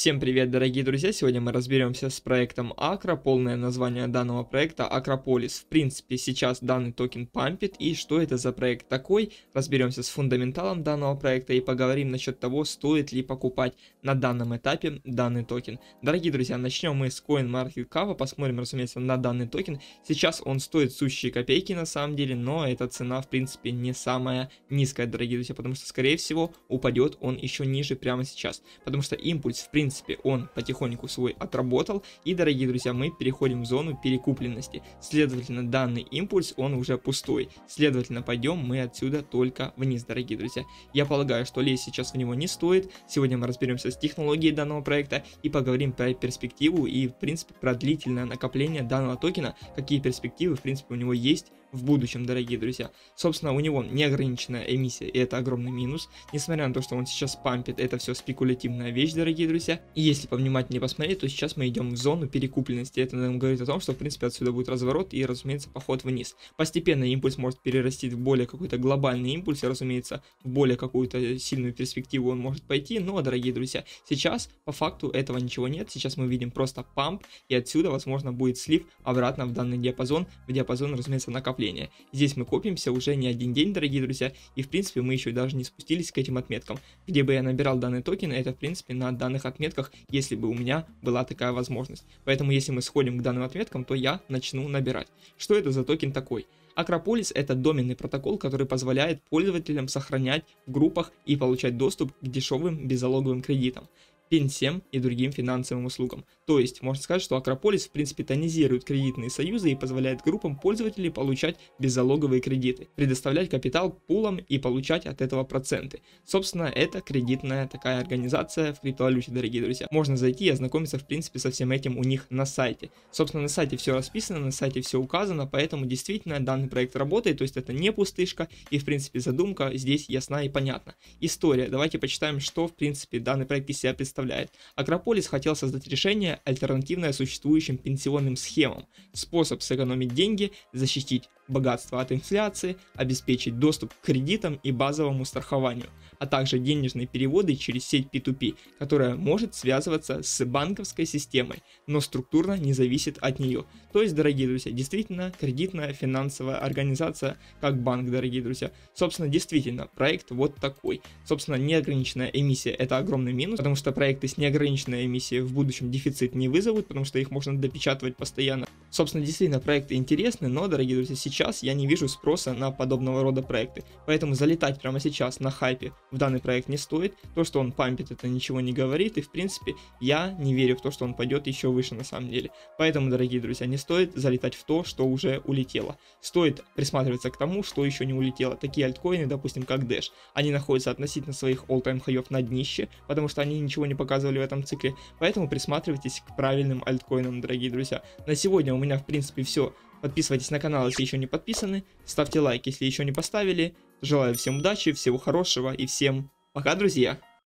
Всем привет, дорогие друзья! Сегодня мы разберемся с проектом Акро. Полное название данного проекта Акрополис. В принципе, сейчас данный токен пампит. И что это за проект такой? Разберемся с фундаменталом данного проекта и поговорим насчет того, стоит ли покупать на данном этапе данный токен. Дорогие друзья, начнем мы с CoinMarketCap. Посмотрим, разумеется, на данный токен. Сейчас он стоит сущие копейки на самом деле, но эта цена, в принципе, не самая низкая, дорогие друзья, потому что, скорее всего, упадет он еще ниже прямо сейчас. Потому что импульс, в принципе, принципе, он потихоньку свой отработал. И, дорогие друзья, мы переходим в зону перекупленности. Следовательно, данный импульс, он уже пустой. Следовательно, пойдем мы отсюда только вниз, дорогие друзья. Я полагаю, что лезть сейчас в него не стоит. Сегодня мы разберемся с технологией данного проекта и поговорим про перспективу и, в принципе, про длительное накопление данного токена, какие перспективы, в принципе, у него есть в будущем, дорогие друзья. Собственно, у него неограниченная эмиссия, и это огромный минус. Несмотря на то, что он сейчас пампит, это все спекулятивная вещь, дорогие друзья. И если повнимательнее посмотреть, то сейчас мы идем в зону перекупленности. Это нам говорит о том, что, в принципе, отсюда будет разворот и, разумеется, поход вниз. Постепенно импульс может перерастить в более какой-то глобальный импульс, и, разумеется, в более какую-то сильную перспективу он может пойти. Но, дорогие друзья, сейчас по факту этого ничего нет. Сейчас мы видим просто памп, и отсюда, возможно, будет слив обратно в данный диапазон. В диапазон, разумеется, накапливается накопления. Здесь мы копимся уже не один день, дорогие друзья, и в принципе мы еще даже не спустились к этим отметкам. Где бы я набирал данные токены, это в принципе на данных отметках, если бы у меня была такая возможность. Поэтому если мы сходим к данным отметкам, то я начну набирать. Что это за токен такой? Акрополис – это доменный протокол, который позволяет пользователям сохранять в группах и получать доступ к дешевым беззалоговым кредитам пенсиям и другим финансовым услугам. То есть, можно сказать, что Акрополис в принципе тонизирует кредитные союзы и позволяет группам пользователей получать беззалоговые кредиты, предоставлять капитал пулам и получать от этого проценты. Собственно, это кредитная такая организация в криптовалюте, дорогие друзья. Можно зайти и ознакомиться в принципе со всем этим у них на сайте. Собственно, на сайте все расписано, на сайте все указано, поэтому действительно данный проект работает, то есть это не пустышка и в принципе задумка здесь ясна и понятна. История. Давайте почитаем, что в принципе данный проект из себя представляет составляет. Акрополис хотел создать решение, альтернативное существующим пенсионным схемам, способ сэкономить деньги, защитить богатство от инфляции, обеспечить доступ к кредитам и базовому страхованию – а также денежные переводы через сеть P2P, которая может связываться с банковской системой, но структурно не зависит от нее. То есть, дорогие друзья, действительно кредитная финансовая организация как банк, дорогие друзья. Собственно, действительно, проект вот такой. Собственно, неограниченная эмиссия это огромный минус, потому что проекты с неограниченной эмиссией в будущем дефицит не вызовут, потому что их можно допечатывать постоянно. Собственно, действительно, проекты интересны, но, дорогие друзья, сейчас я не вижу спроса на подобного рода проекты. Поэтому залетать прямо сейчас на хайпе в данный проект не стоит. То, что он пампит, это ничего не говорит. И, в принципе, я не верю в то, что он пойдет еще выше на самом деле. Поэтому, дорогие друзья, не стоит залетать в то, что уже улетело. Стоит присматриваться к тому, что еще не улетело. Такие альткоины, допустим, как Dash, они находятся относительно своих all-time хаев на днище, потому что они ничего не показывали в этом цикле. Поэтому присматривайтесь к правильным альткоинам, дорогие друзья. На сегодня у меня в принципе все. Подписывайтесь на канал, если еще не подписаны. Ставьте лайк, если еще не поставили. Желаю всем удачи, всего хорошего и всем пока, друзья!